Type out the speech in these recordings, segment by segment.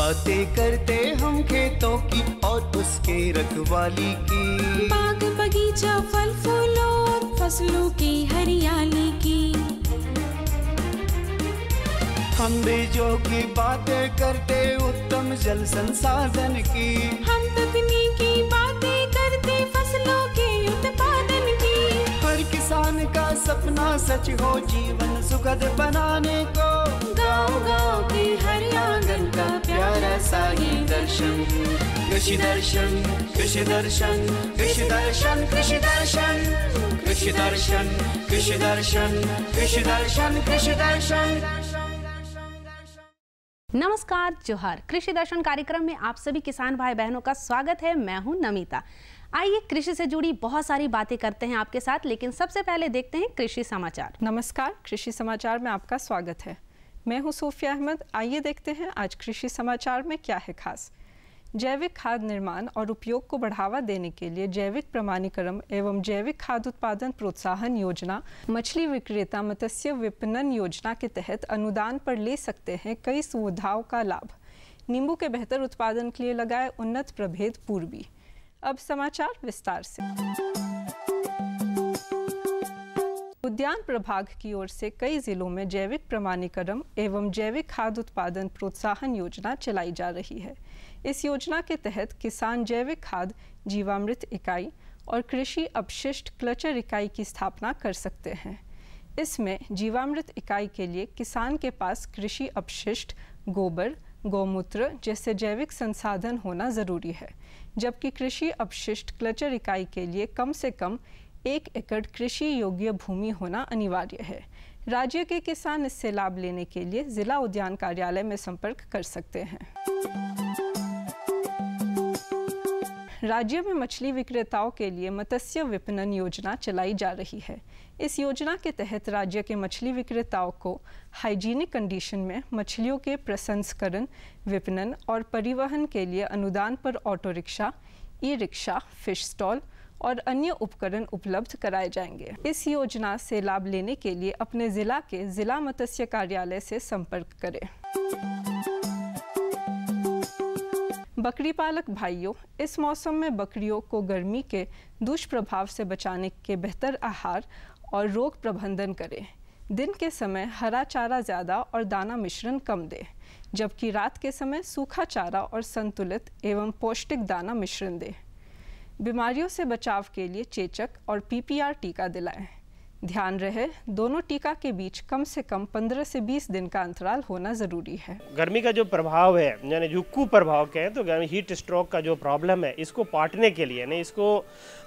बातें करते हम खेतों की और उसके रखवाली की बाग बगीचा फल फूलों और फसलों की हरियाली की हम बीजों की बातें करते उत्तम जल संसाधन की हम तकनीकी बातें करते फसलों के उत्पादन की हर किसान का सपना सच हो जीवन सुखद बनाने को कृषि दर्शन कृषि दर्शन कृषि दर्शन कृषि दर्शन कृषि दर्शन कृषि दर्शन कृषि दर्शन कृषि दर्शन नमस्कार जोहार कृषि दर्शन कार्यक्रम में आप सभी किसान भाई बहनों का स्वागत है मैं हूं नमिता आइए कृषि से जुड़ी बहुत सारी बातें करते हैं आपके साथ लेकिन सबसे पहले देखते हैं कृषि समाचार नमस्कार कृषि समाचार में आपका स्वागत है मैं हूं सूफिया अहमद आइए देखते हैं आज कृषि समाचार में क्या है खास जैविक खाद निर्माण और उपयोग को बढ़ावा देने के लिए जैविक प्रमाणीकरण एवं जैविक खाद उत्पादन प्रोत्साहन योजना मछली विक्रेता मत्स्य विपणन योजना के तहत अनुदान पर ले सकते हैं कई सुविधाओं का लाभ नींबू के बेहतर उत्पादन के लिए लगाए उन्नत प्रभेद पूर्वी अब समाचार विस्तार से उद्यान प्रभाग की ओर से कई जिलों में जैविक प्रमाणीकरण एवं जैविक खाद उत्पादन प्रोत्साहन योजना चलाई जा रही है इस योजना के तहत किसान जैविक खाद जीवामृत इकाई और कृषि अपशिष्ट क्लचर इकाई की स्थापना कर सकते हैं इसमें जीवामृत इकाई के लिए किसान के पास कृषि अपशिष्ट गोबर गौमूत्र जैसे जैविक संसाधन होना ज़रूरी है जबकि कृषि अपशिष्ट क्लचर इकाई के लिए कम से कम एक एकड़ कृषि योग्य भूमि होना अनिवार्य है राज्य के किसान इससे लाभ लेने के लिए ज़िला उद्यान कार्यालय में संपर्क कर सकते हैं राज्य में मछली विक्रेताओं के लिए मत्स्य विपणन योजना चलाई जा रही है इस योजना के तहत राज्य के मछली विक्रेताओं को हाइजीनिक कंडीशन में मछलियों के प्रसंस्करण विपणन और परिवहन के लिए अनुदान पर auto rickshaw e rickshaw fish stall और अन्य उपकरण उपलब्ध कराए जाएंगे इस योजना से लाभ लेने के लिए अपने ज़िला के ज़िला मत्स्य कार्यालय से संपर्क करें बकरी पालक भाइयों इस मौसम में बकरियों को गर्मी के दुष्प्रभाव से बचाने के बेहतर आहार और रोग प्रबंधन करें दिन के समय हरा चारा ज़्यादा और दाना मिश्रण कम दें जबकि रात के समय सूखा चारा और संतुलित एवं पौष्टिक दाना मिश्रण दें बीमारियों से बचाव के लिए चेचक और पीपीआर टीका दिलाएं ध्यान रहे दोनों टीका के बीच कम से कम 15 से 20 दिन का अंतराल होना ज़रूरी है गर्मी का जो प्रभाव है यानी जो के हैं तो हीट स्ट्रोक का जो प्रॉब्लम है इसको पाटने के लिए यानी इसको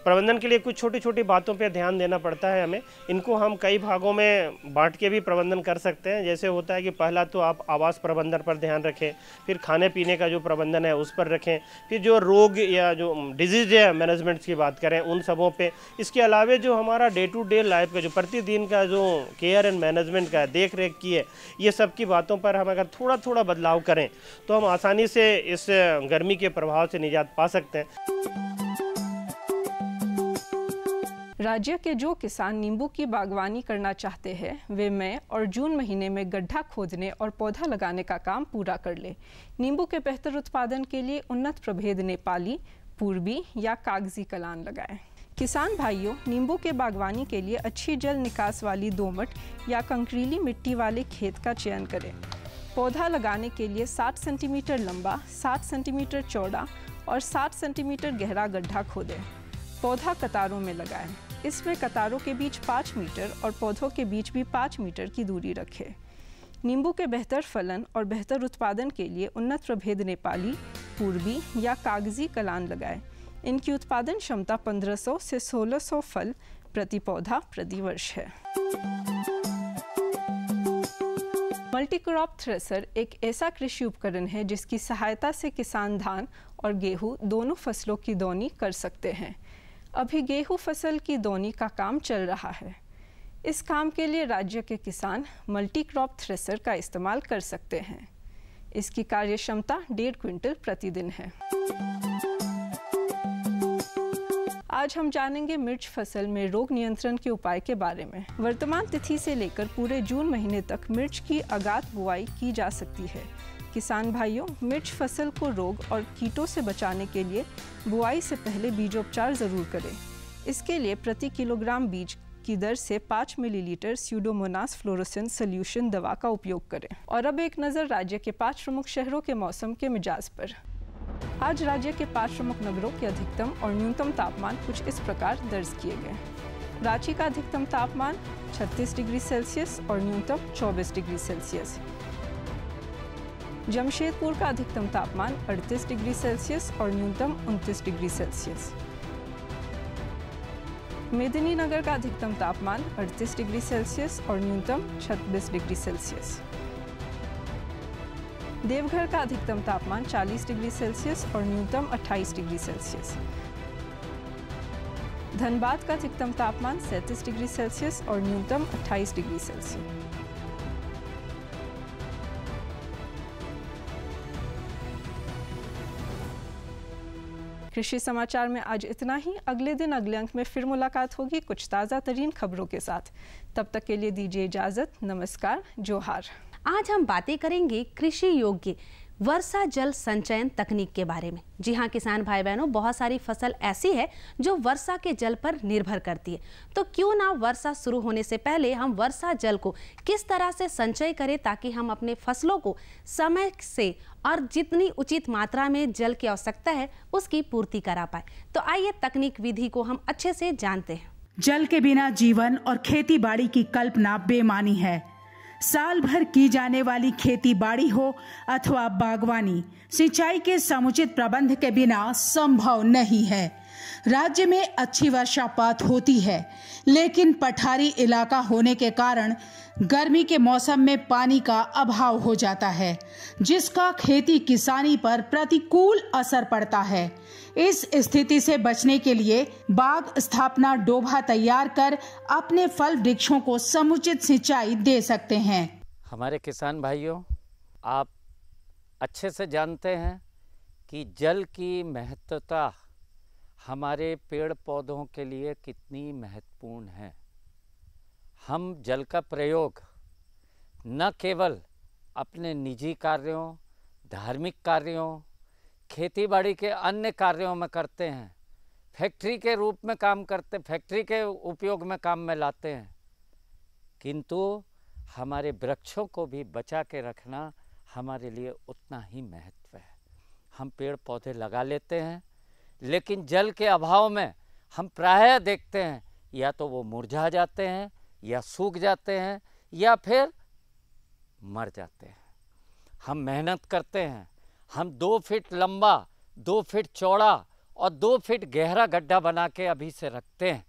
प्रबंधन के लिए कुछ छोटी छोटी बातों पर ध्यान देना पड़ता है हमें इनको हम कई भागों में बांट के भी प्रबंधन कर सकते हैं जैसे होता है कि पहला तो आप आवास प्रबंधन पर ध्यान रखें फिर खाने पीने का जो प्रबंधन है उस पर रखें फिर जो रोग या जो डिजीज है मैनेजमेंट की बात करें उन सबों पर इसके अलावा जो हमारा डे टू डे लाइफ का जो प्रतिदिन का जो केयर एंड मैनेजमेंट का देख रेख की है ये सब की बातों पर हम अगर थोड़ा थोड़ा बदलाव करें तो हम आसानी से इस गर्मी के प्रभाव से निजात पा सकते हैं राज्य के जो किसान नींबू की बागवानी करना चाहते हैं वे मई और जून महीने में गड्ढा खोदने और पौधा लगाने का काम पूरा कर ले नींबू के बेहतर उत्पादन के लिए उन्नत प्रभेद नेपाली पूर्वी या कागजी कलान लगाएं किसान भाइयों नींबू के बागवानी के लिए अच्छी जल निकास वाली दोमट या कंक्रीली मिट्टी वाले खेत का चयन करें पौधा लगाने के लिए 60 सेंटीमीटर लंबा 60 सेंटीमीटर चौड़ा और 60 सेंटीमीटर गहरा गड्ढा खोदें पौधा कतारों में लगाएं इसमें कतारों के बीच पाँच मीटर और पौधों के बीच भी पाँच मीटर की दूरी रखें नींबू के बेहतर फलन और बेहतर उत्पादन के लिए उन्नत प्रभेद नेपाली पूर्वी या कागजी कलान लगाएं इनकी उत्पादन क्षमता 1500 से 1600 फल प्रति पौधा प्रतिवर्ष है मल्टीक्रॉप थ्रेसर एक ऐसा कृषि उपकरण है जिसकी सहायता से किसान धान और गेहूं दोनों फसलों की दौनी कर सकते हैं अभी गेहूं फसल की दौनी का काम चल रहा है इस काम के लिए राज्य के किसान मल्टीक्रॉप थ्रेसर का इस्तेमाल कर सकते हैं इसकी कार्य क्षमता डेढ़ क्विंटल प्रतिदिन है आज हम जानेंगे मिर्च फसल में रोग नियंत्रण के उपाय के बारे में वर्तमान तिथि से लेकर पूरे जून महीने तक मिर्च की अगात बुआई की जा सकती है किसान भाइयों मिर्च फसल को रोग और कीटों से बचाने के लिए बुआई से पहले बीजोपचार ज़रूर करें इसके लिए प्रति किलोग्राम बीज की दर से 5 मिलीलीटर स्यूडोमोनास फ्लोरोसिन सोल्यूशन दवा का उपयोग करें और अब एक नज़र राज्य के पाँच प्रमुख शहरों के मौसम के मिजाज पर आज राज्य के पांच प्रमुख नगरों के अधिकतम और न्यूनतम तापमान कुछ इस प्रकार दर्ज किए गए रांची का अधिकतम तापमान 36 डिग्री सेल्सियस और न्यूनतम 24 डिग्री सेल्सियस जमशेदपुर का अधिकतम तापमान 38 डिग्री सेल्सियस और न्यूनतम 29 डिग्री सेल्सियस मेदिनीनगर का अधिकतम तापमान 38 डिग्री सेल्सियस और न्यूनतम 26 डिग्री सेल्सियस देवघर का अधिकतम तापमान 40 डिग्री सेल्सियस और न्यूनतम 28 डिग्री सेल्सियस धनबाद का अधिकतम तापमान 37 डिग्री सेल्सियस और न्यूनतम 28 डिग्री सेल्सियस कृषि समाचार में आज इतना ही अगले दिन अगले अंक में फिर मुलाकात होगी कुछ ताज़ा तरीन खबरों के साथ तब तक के लिए दीजिए इजाज़त नमस्कार जोहार आज हम बातें करेंगे कृषि योग्य वर्षा जल संचयन तकनीक के बारे में जी हाँ किसान भाई बहनों बहुत सारी फसल ऐसी है जो वर्षा के जल पर निर्भर करती है तो क्यों ना वर्षा शुरू होने से पहले हम वर्षा जल को किस तरह से संचय करें ताकि हम अपने फसलों को समय से और जितनी उचित मात्रा में जल की आवश्यकता है उसकी पूर्ति करा पाए तो आइए तकनीक विधि को हम अच्छे से जानते हैं जल के बिना जीवन और खेती बाड़ी की कल्पना बेमानी है साल भर की जाने वाली खेती बाड़ी हो अथवा बागवानी सिंचाई के समुचित प्रबंध के बिना संभव नहीं है राज्य में अच्छी वर्षापात होती है लेकिन पठारी इलाका होने के कारण गर्मी के मौसम में पानी का अभाव हो जाता है जिसका खेती किसानी पर प्रतिकूल असर पड़ता है इस स्थिति से बचने के लिए बाग स्थापना डोभा तैयार कर अपने फल वृक्षों को समुचित सिंचाई दे सकते हैं हमारे किसान भाइयों आप अच्छे से जानते हैं कि जल की महत्वता हमारे पेड़ पौधों के लिए कितनी महत्वपूर्ण है हम जल का प्रयोग न केवल अपने निजी कार्यों धार्मिक कार्यों खेतीबाड़ी के अन्य कार्यों में करते हैं फैक्ट्री के रूप में काम करते फैक्ट्री के उपयोग में काम में लाते हैं किंतु हमारे वृक्षों को भी बचा के रखना हमारे लिए उतना ही महत्व है हम पेड़ पौधे लगा लेते हैं लेकिन जल के अभाव में हम प्रायः देखते हैं या तो वो मुरझा जाते हैं या सूख जाते हैं या फिर मर जाते हैं हम मेहनत करते हैं हम दो फीट लंबा दो फीट चौड़ा और दो फीट गहरा गड्ढा बना के अभी से रखते हैं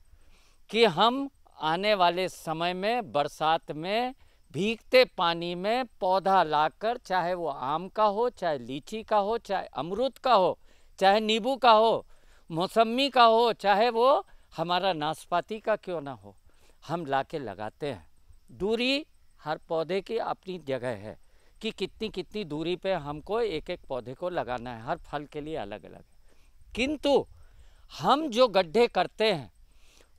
कि हम आने वाले समय में बरसात में भीगते पानी में पौधा लाकर चाहे वो आम का हो चाहे लीची का हो चाहे अमरूद का हो चाहे नींबू का हो मौसमी का हो चाहे वो हमारा नाशपाती का क्यों ना हो हम ला के लगाते हैं दूरी हर पौधे की अपनी जगह है कि कितनी कितनी दूरी पे हमको एक एक पौधे को लगाना है हर फल के लिए अलग अलग है किंतु हम जो गड्ढे करते हैं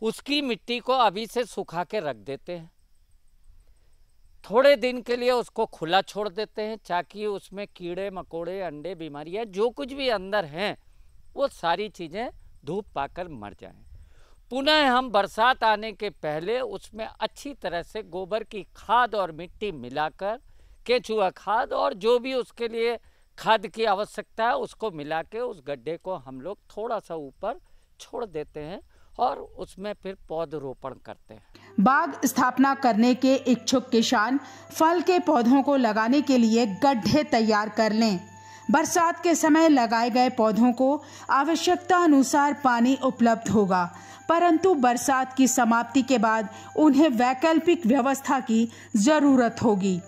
उसकी मिट्टी को अभी से सुखा के रख देते हैं थोड़े दिन के लिए उसको खुला छोड़ देते हैं ताकि उसमें कीड़े मकोड़े अंडे बीमारियाँ जो कुछ भी अंदर हैं वो सारी चीज़ें धूप पाकर मर जाएं। पुनः हम बरसात आने के पहले उसमें अच्छी तरह से गोबर की खाद और मिट्टी मिलाकर केचुआ खाद और जो भी उसके लिए खाद की आवश्यकता है उसको मिला के उस गड्ढे को हम लोग थोड़ा सा ऊपर छोड़ देते हैं और उसमें फिर पौधरोपण करते हैं बाग स्थापना करने के इच्छुक किसान फल के पौधों को लगाने के लिए गड्ढे तैयार कर लें बरसात के समय लगाए गए पौधों को आवश्यकता अनुसार पानी उपलब्ध होगा परंतु बरसात की समाप्ति के बाद उन्हें वैकल्पिक व्यवस्था की जरूरत होगी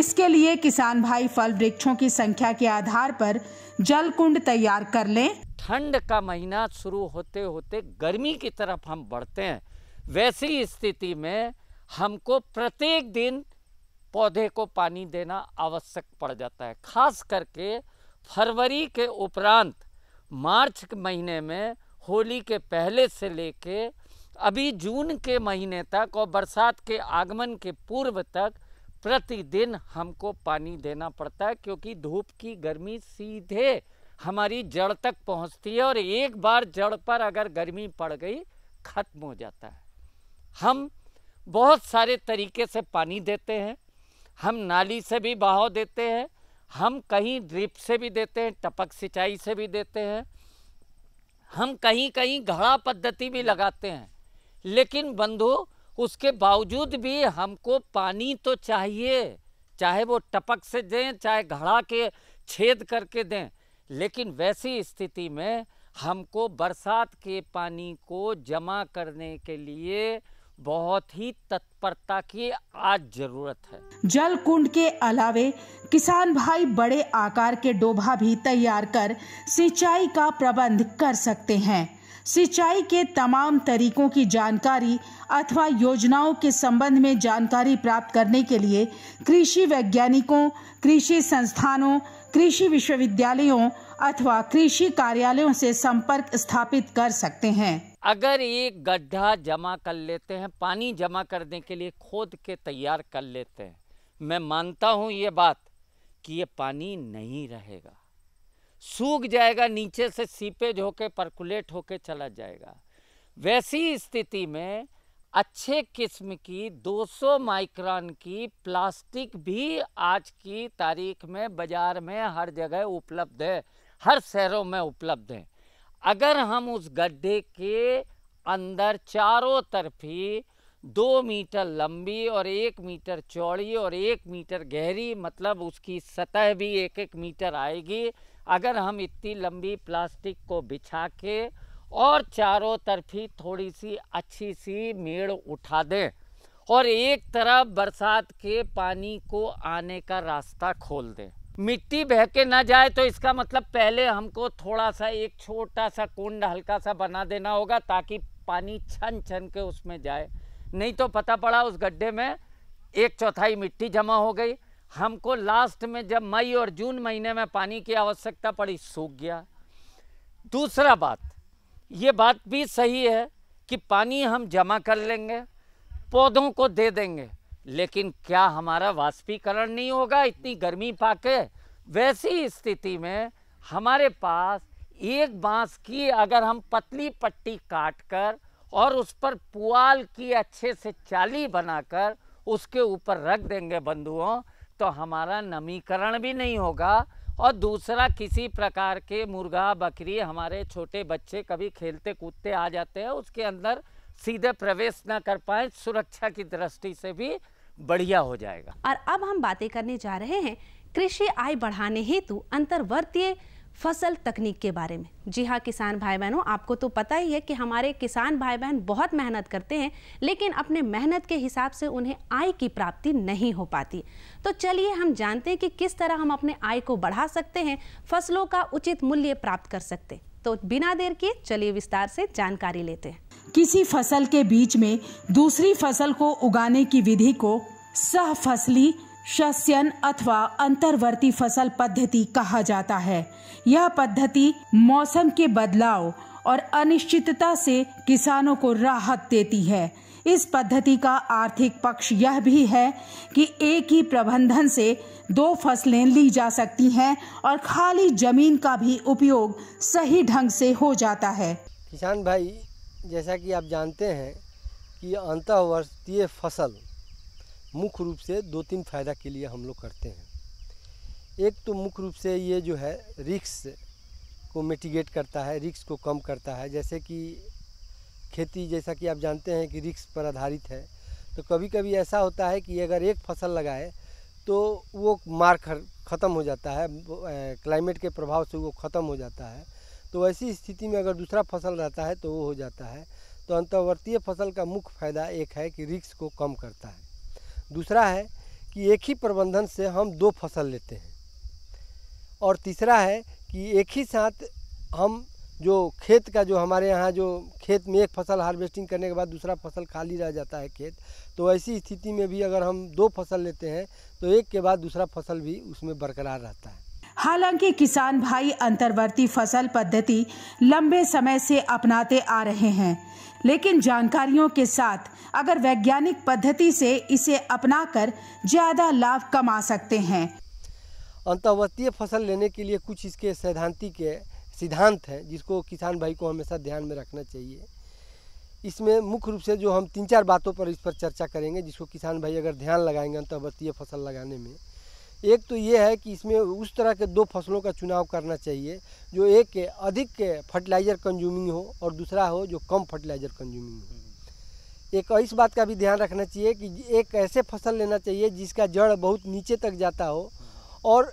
इसके लिए किसान भाई फल वृक्षों की संख्या के आधार पर जल कुंड तैयार कर लें ठंड का महीना शुरू होते होते गर्मी की तरफ हम बढ़ते हैं वैसी स्थिति में हमको प्रत्येक दिन पौधे को पानी देना आवश्यक पड़ जाता है खास करके फरवरी के उपरांत मार्च के महीने में होली के पहले से लेके अभी जून के महीने तक और बरसात के आगमन के पूर्व तक प्रतिदिन हमको पानी देना पड़ता है क्योंकि धूप की गर्मी सीधे हमारी जड़ तक पहुंचती है और एक बार जड़ पर अगर गर्मी पड़ गई खत्म हो जाता है हम बहुत सारे तरीके से पानी देते हैं हम नाली से भी बहाव देते हैं हम कहीं ड्रिप से भी देते हैं टपक सिंचाई से भी देते हैं हम कहीं कहीं घड़ा पद्धति भी लगाते हैं लेकिन बंधु उसके बावजूद भी हमको पानी तो चाहिए चाहे वो टपक से दें चाहे घड़ा के छेद करके दें लेकिन वैसी स्थिति में हमको बरसात के पानी को जमा करने के लिए बहुत ही तत्परता की आज जरूरत है जल कुंड के अलावे किसान भाई बड़े आकार के डोभा भी तैयार कर सिंचाई का प्रबंध कर सकते हैं सिंचाई के तमाम तरीकों की जानकारी अथवा योजनाओं के संबंध में जानकारी प्राप्त करने के लिए कृषि वैज्ञानिकों कृषि संस्थानों कृषि विश्वविद्यालयों अथवा कृषि कार्यालयों से संपर्क स्थापित कर सकते हैं अगर ये गड्ढा जमा कर लेते हैं पानी जमा करने के लिए खोद के तैयार कर लेते हैं मैं मानता हूँ ये बात कि ये पानी नहीं रहेगा सूख जाएगा नीचे से सीपेज होके परकुलेट होके चला जाएगा वैसी स्थिति में अच्छे किस्म की 200 माइक्रोन की प्लास्टिक भी आज की तारीख में बाज़ार में हर जगह उपलब्ध है हर शहरों में उपलब्ध है अगर हम उस गड्ढे के अंदर चारों तरफ ही दो मीटर लंबी और एक मीटर चौड़ी और एक मीटर गहरी मतलब उसकी सतह भी एक एक मीटर आएगी अगर हम इतनी लंबी प्लास्टिक को बिछा के और चारों तरफ ही थोड़ी सी अच्छी सी मेड़ उठा दें और एक तरफ बरसात के पानी को आने का रास्ता खोल दें मिट्टी बह के ना जाए तो इसका मतलब पहले हमको थोड़ा सा एक छोटा सा कुंड हल्का सा बना देना होगा ताकि पानी छन छन के उसमें जाए नहीं तो पता पड़ा उस गड्ढे में एक चौथाई मिट्टी जमा हो गई हमको लास्ट में जब मई और जून महीने में पानी की आवश्यकता पड़ी सूख गया दूसरा बात ये बात भी सही है कि पानी हम जमा कर लेंगे पौधों को दे देंगे लेकिन क्या हमारा वाष्पीकरण नहीं होगा इतनी गर्मी पाके वैसी स्थिति में हमारे पास एक बांस की अगर हम पतली पट्टी काट कर और उस पर पुआल की अच्छे से चाली बनाकर उसके ऊपर रख देंगे बंधुओं तो हमारा नमीकरण भी नहीं होगा और दूसरा किसी प्रकार के मुर्गा बकरी हमारे छोटे बच्चे कभी खेलते कूदते आ जाते हैं उसके अंदर सीधे प्रवेश ना कर पाए सुरक्षा की दृष्टि से भी बढ़िया हो जाएगा और अब हम बातें करने जा रहे हैं कृषि आय बढ़ाने हेतु अंतर्वर्तीय फसल तकनीक के बारे में जी हाँ किसान भाई बहनों आपको तो पता ही है कि हमारे किसान भाई बहन बहुत मेहनत करते हैं लेकिन अपने मेहनत के हिसाब से उन्हें आय की प्राप्ति नहीं हो पाती तो चलिए हम जानते हैं कि किस तरह हम अपने आय को बढ़ा सकते हैं फसलों का उचित मूल्य प्राप्त कर सकते तो बिना देर किए चलिए विस्तार से जानकारी लेते हैं किसी फसल के बीच में दूसरी फसल को उगाने की विधि को फसली शस्यन अथवा अंतर्वर्ती फसल पद्धति कहा जाता है यह पद्धति मौसम के बदलाव और अनिश्चितता से किसानों को राहत देती है इस पद्धति का आर्थिक पक्ष यह भी है कि एक ही प्रबंधन से दो फसलें ली जा सकती हैं और खाली जमीन का भी उपयोग सही ढंग से हो जाता है किसान भाई जैसा कि आप जानते हैं कि अंतर्वर्तीय फसल मुख्य रूप से दो तीन फ़ायदा के लिए हम लोग करते हैं एक तो मुख्य रूप से ये जो है रिक्स को मिटिगेट करता है रिक्स को कम करता है जैसे कि खेती जैसा कि आप जानते हैं कि रिक्स पर आधारित है तो कभी कभी ऐसा होता है कि अगर एक फसल लगाए तो वो मार ख़त्म हो जाता है क्लाइमेट के प्रभाव से वो ख़त्म हो जाता है तो ऐसी स्थिति में अगर दूसरा फसल रहता है तो वो हो जाता है तो अंतर्वर्तीय फसल का मुख्य फ़ायदा एक है कि रिक्स को कम करता है दूसरा है कि एक ही प्रबंधन से हम दो फसल लेते हैं और तीसरा है कि एक ही साथ हम जो खेत का जो हमारे यहाँ जो खेत में एक फसल हार्वेस्टिंग करने के बाद दूसरा फसल खाली रह जाता है खेत तो ऐसी स्थिति में भी अगर हम दो फसल लेते हैं तो एक के बाद दूसरा फसल भी उसमें बरकरार रहता है हालांकि किसान भाई अंतर्वर्ती फसल पद्धति लंबे समय से अपनाते आ रहे हैं लेकिन जानकारियों के साथ अगर वैज्ञानिक पद्धति से इसे अपनाकर ज़्यादा लाभ कमा सकते हैं अंतर्वतीय फसल लेने के लिए कुछ इसके सैद्धांतिक सिद्धांत हैं जिसको किसान भाई को हमेशा ध्यान में रखना चाहिए इसमें मुख्य रूप से जो हम तीन चार बातों पर इस पर चर्चा करेंगे जिसको किसान भाई अगर ध्यान लगाएंगे अंतर्वतीय फसल लगाने में एक तो ये है कि इसमें उस तरह के दो फसलों का चुनाव करना चाहिए जो एक अधिक फर्टिलाइज़र कंज्यूमिंग हो और दूसरा हो जो कम फर्टिलाइज़र कंज्यूमिंग हो एक इस बात का भी ध्यान रखना चाहिए कि एक ऐसे फसल लेना चाहिए जिसका जड़ बहुत नीचे तक जाता हो और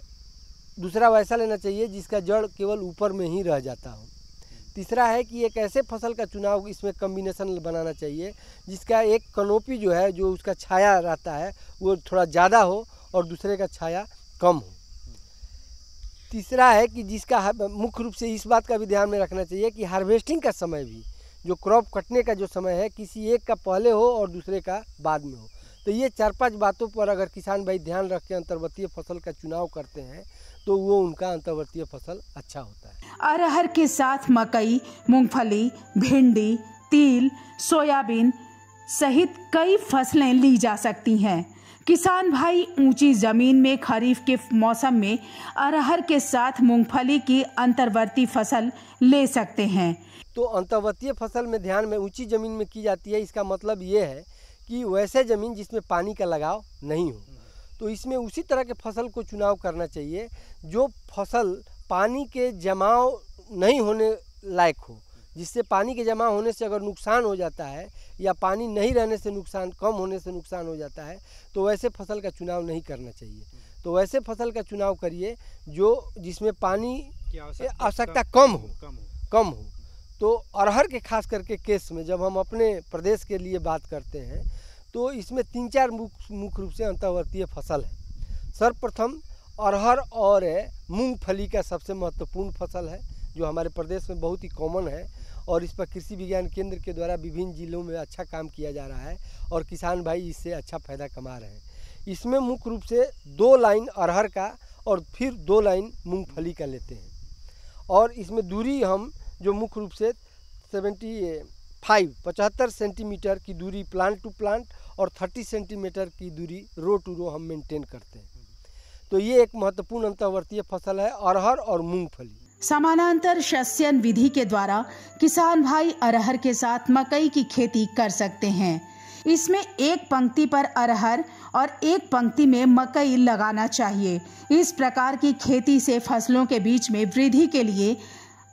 दूसरा वैसा लेना चाहिए जिसका जड़ केवल ऊपर में ही रह जाता हो तीसरा है कि एक ऐसे फसल का चुनाव इसमें कम्बिनेशन बनाना चाहिए जिसका एक कनोपी जो है जो उसका छाया रहता है वो थोड़ा ज़्यादा हो और दूसरे का छाया कम हो तीसरा है कि जिसका मुख्य रूप से इस बात का भी ध्यान में रखना चाहिए कि हार्वेस्टिंग का समय भी जो क्रॉप कटने का जो समय है किसी एक का पहले हो और दूसरे का बाद में हो तो ये चार पांच बातों पर अगर किसान भाई ध्यान रख के अंतर्वर्तीय फसल का चुनाव करते हैं तो वो उनका अंतर्वर्तीय फसल अच्छा होता है अरहर के साथ मकई मूंगफली भिंडी तिल सोयाबीन सहित कई फसलें ली जा सकती हैं किसान भाई ऊंची जमीन में खरीफ के मौसम में अरहर के साथ मूंगफली की अंतर्वर्ती फसल ले सकते हैं तो अंतर्वर्तीय फसल में ध्यान में ऊंची जमीन में की जाती है इसका मतलब ये है कि वैसे ज़मीन जिसमें पानी का लगाव नहीं हो तो इसमें उसी तरह के फसल को चुनाव करना चाहिए जो फसल पानी के जमाव नहीं होने लायक हो जिससे पानी के जमा होने से अगर नुकसान हो जाता है या पानी नहीं रहने से नुकसान कम होने से नुकसान हो जाता है तो वैसे फसल का चुनाव नहीं करना चाहिए तो वैसे फसल का चुनाव करिए जो जिसमें पानी आवश्यकता कम हो कम हो तो अरहर के खास करके केस में जब हम अपने प्रदेश के लिए बात करते हैं तो इसमें तीन चार मुख्य मुख्य रूप से अंतर्वर्तीय फसल है सर्वप्रथम अरहर और मूंगफली का सबसे महत्वपूर्ण फसल है जो हमारे प्रदेश में बहुत ही कॉमन है और इस पर कृषि विज्ञान केंद्र के द्वारा विभिन्न जिलों में अच्छा काम किया जा रहा है और किसान भाई इससे अच्छा फायदा कमा रहे हैं इसमें मुख्य रूप से दो लाइन अरहर का और फिर दो लाइन मूंगफली का लेते हैं और इसमें दूरी हम जो मुख्य रूप से सेवेंटी फाइव पचहत्तर सेंटीमीटर की दूरी प्लांट टू प्लांट और थर्टी सेंटीमीटर की दूरी रो टू रो हम मेंटेन करते हैं तो ये एक महत्वपूर्ण अंतर्वर्तीय फसल है अरहर और मूंगफली समानांतर शस्यन विधि के द्वारा किसान भाई अरहर के साथ मकई की खेती कर सकते हैं इसमें एक पंक्ति पर अरहर और एक पंक्ति में मकई लगाना चाहिए इस प्रकार की खेती से फसलों के बीच में वृद्धि के लिए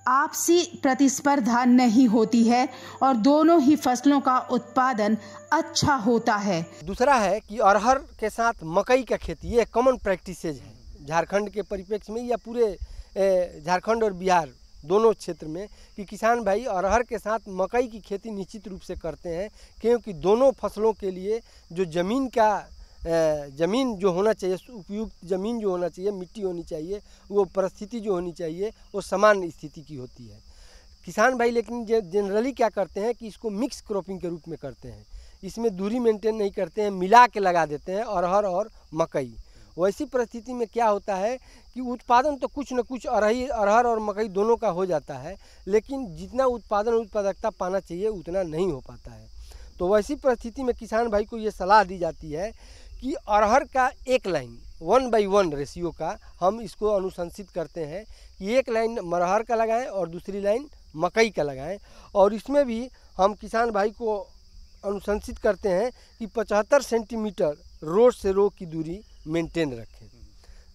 आपसी प्रतिस्पर्धा नहीं होती है और दोनों ही फसलों का उत्पादन अच्छा होता है दूसरा है कि अरहर के साथ मकई का खेती ये कॉमन प्रैक्टिसेज है झारखंड के परिप्रेक्ष्य में या पूरे झारखंड और बिहार दोनों क्षेत्र में कि किसान भाई अरहर के साथ मकई की खेती निश्चित रूप से करते हैं क्योंकि दोनों फसलों के लिए जो ज़मीन का ज़मीन जो होना चाहिए उपयुक्त ज़मीन जो होना चाहिए मिट्टी होनी चाहिए वो परिस्थिति जो होनी चाहिए वो समान स्थिति की होती है किसान भाई लेकिन जनरली क्या करते हैं कि इसको मिक्स क्रॉपिंग के रूप में करते हैं इसमें दूरी मेंटेन नहीं करते हैं मिला के लगा देते हैं अरहर और मकई वैसी परिस्थिति में क्या होता है कि उत्पादन तो कुछ न कुछ अरही अरहर और मकई दोनों का हो जाता है लेकिन जितना उत्पादन उत्पादकता पाना चाहिए उतना नहीं हो पाता है तो वैसी परिस्थिति में किसान भाई को ये सलाह दी जाती है कि अरहर का एक line one by one ratio का हम इसको अनुशंसित करते हैं कि एक लाइन मरहर का लगाएं और दूसरी लाइन मकई का लगाएं और इसमें भी हम किसान भाई को अनुशंसित करते हैं कि 75 सेंटीमीटर रोड से रो की दूरी मेंटेन रखें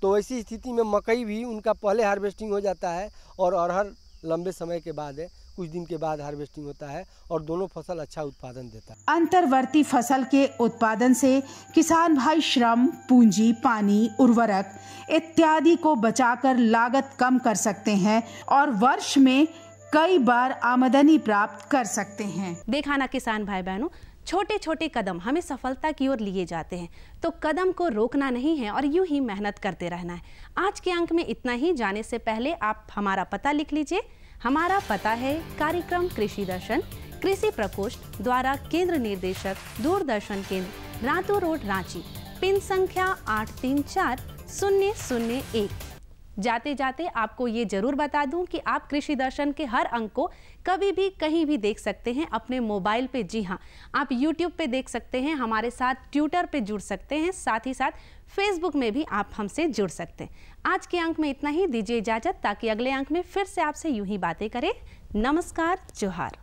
तो ऐसी स्थिति में मकई भी उनका पहले हार्वेस्टिंग हो जाता है और अरहर लंबे समय के बाद है कुछ दिन के बाद हार्वेस्टिंग होता है और दोनों फसल अच्छा उत्पादन देता है अंतरवर्ती फसल के उत्पादन से किसान भाई श्रम पूंजी पानी उर्वरक इत्यादि को बचाकर लागत कम कर सकते हैं और वर्ष में कई बार आमदनी प्राप्त कर सकते हैं देखा ना किसान भाई बहनों छोटे छोटे कदम हमें सफलता की ओर लिए जाते हैं तो कदम को रोकना नहीं है और यूं ही मेहनत करते रहना है आज के अंक में इतना ही जाने से पहले आप हमारा पता लिख लीजिए हमारा पता है कार्यक्रम कृषि दर्शन कृषि प्रकोष्ठ द्वारा केंद्र निर्देशक दूरदर्शन केंद्र रातू रोड रांची पिन संख्या आठ तीन चार शून्य शून्य एक जाते जाते आपको ये जरूर बता दूं कि आप कृषि दर्शन के हर अंक को कभी भी कहीं भी देख सकते हैं अपने मोबाइल पे जी हाँ आप यूट्यूब पे देख सकते हैं हमारे साथ ट्विटर पे जुड़ सकते हैं साथ ही साथ फेसबुक में भी आप हमसे जुड़ सकते हैं आज के अंक में इतना ही दीजिए इजाज़त ताकि अगले अंक में फिर से आपसे यूं ही बातें करें नमस्कार जोहार